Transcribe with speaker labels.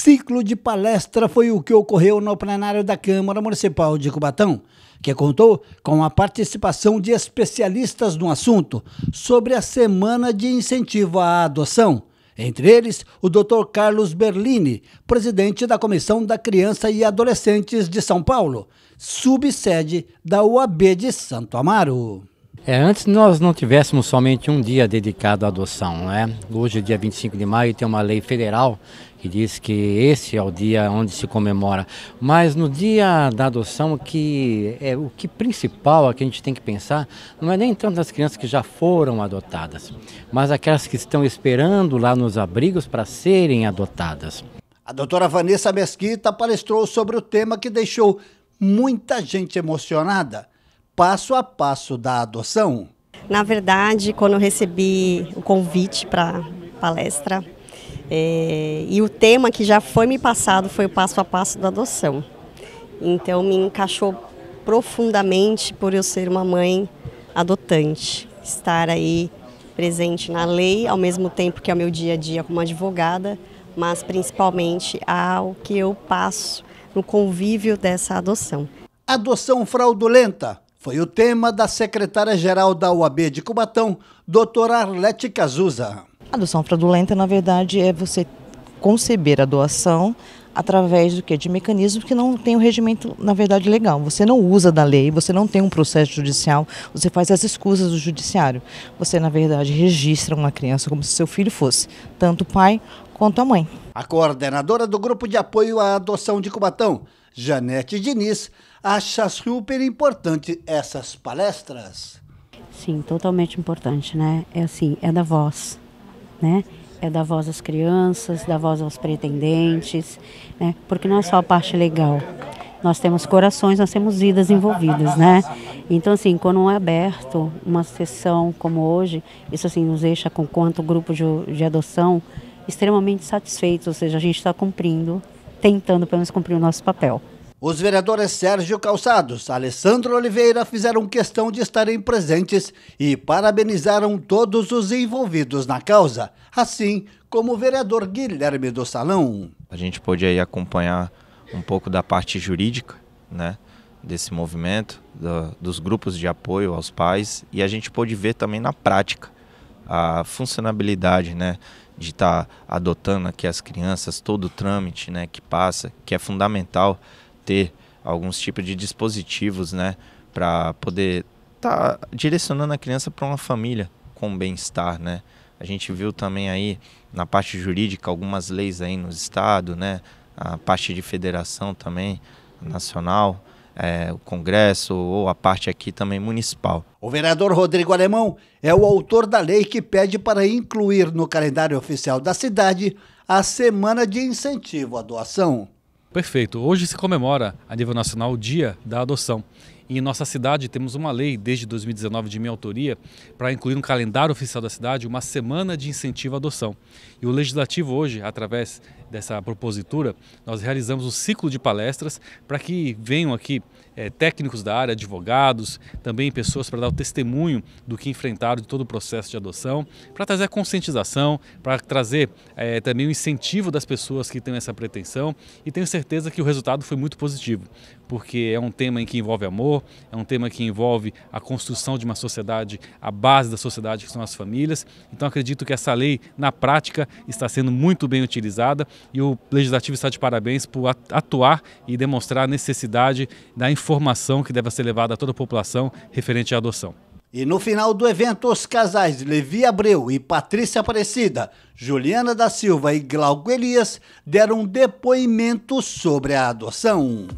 Speaker 1: ciclo de palestra foi o que ocorreu no plenário da Câmara Municipal de Cubatão, que contou com a participação de especialistas no assunto sobre a Semana de Incentivo à Adoção. Entre eles, o Dr. Carlos Berlini, presidente da Comissão da Criança e Adolescentes de São Paulo, subsede da UAB de Santo Amaro. É, antes nós não tivéssemos somente um dia dedicado à adoção, né? Hoje, dia 25 de maio, tem uma lei federal que diz que esse é o dia onde se comemora. Mas no dia da adoção, o que é o que principal a que a gente tem que pensar não é nem tanto as crianças que já foram adotadas, mas aquelas que estão esperando lá nos abrigos para serem adotadas. A doutora Vanessa Mesquita palestrou sobre o tema que deixou muita gente emocionada passo a passo da adoção.
Speaker 2: Na verdade, quando eu recebi o convite para palestra, é, e o tema que já foi me passado foi o passo a passo da adoção. Então me encaixou profundamente por eu ser uma mãe adotante, estar aí presente na lei, ao mesmo tempo que é o meu dia a dia como advogada, mas principalmente ao que eu passo no convívio dessa adoção. Adoção fraudulenta
Speaker 1: foi o tema da secretária-geral da UAB de Cubatão, doutora Arlete
Speaker 2: Cazuza. A adoção fraudulenta, na verdade, é você conceber a doação através do que de mecanismos que não tem o um regimento na verdade legal. Você não usa da lei, você não tem um processo judicial, você faz as escusas do judiciário. Você na verdade registra uma criança como se seu filho fosse tanto pai Ponto a mãe.
Speaker 1: A coordenadora do Grupo de Apoio à Adoção de Cubatão, Janete Diniz, acha super importante essas palestras.
Speaker 2: Sim, totalmente importante, né? É assim, é da voz, né? É da voz às crianças, da voz aos pretendentes, né? Porque não é só a parte legal. Nós temos corações, nós temos vidas envolvidas, né? Então, assim, quando é aberto uma sessão como hoje, isso assim nos deixa com quanto grupo de, de adoção extremamente satisfeitos, ou seja, a gente está cumprindo, tentando pelo menos cumprir o nosso papel.
Speaker 1: Os vereadores Sérgio Calçados, Alessandro Oliveira fizeram questão de estarem presentes e parabenizaram todos os envolvidos na causa, assim como o vereador Guilherme do Salão.
Speaker 2: A gente pôde aí acompanhar um pouco da parte jurídica, né, desse movimento, do, dos grupos de apoio aos pais e a gente pôde ver também na prática a funcionabilidade, né, de estar tá adotando aqui as crianças, todo o trâmite né, que passa, que é fundamental ter alguns tipos de dispositivos né, para poder estar tá direcionando a criança para uma família com bem-estar. Né? A gente viu também aí na parte jurídica algumas leis aí no estado, né? a parte de federação também nacional é, o Congresso ou a parte aqui também municipal.
Speaker 1: O vereador Rodrigo Alemão é o autor da lei que pede para incluir no calendário oficial da cidade a semana de incentivo à doação.
Speaker 3: Perfeito. Hoje se comemora a nível nacional o Dia da Adoção. E em nossa cidade temos uma lei, desde 2019, de minha autoria, para incluir no calendário oficial da cidade uma semana de incentivo à adoção. E o Legislativo hoje, através dessa propositura, nós realizamos um ciclo de palestras para que venham aqui é, técnicos da área, advogados, também pessoas para dar o testemunho do que enfrentaram de todo o processo de adoção, para trazer a conscientização, para trazer é, também o incentivo das pessoas que têm essa pretensão. E tenho certeza que o resultado foi muito positivo, porque é um tema em que envolve amor, é um tema que envolve a construção de uma sociedade, a base da sociedade que são as famílias. Então acredito que essa lei, na prática, está sendo muito bem utilizada e o Legislativo está de parabéns por atuar e demonstrar a necessidade da informação que deve ser levada a toda a população referente à adoção.
Speaker 1: E no final do evento, os casais Levi Abreu e Patrícia Aparecida, Juliana da Silva e Glauco Elias deram um depoimento sobre a adoção.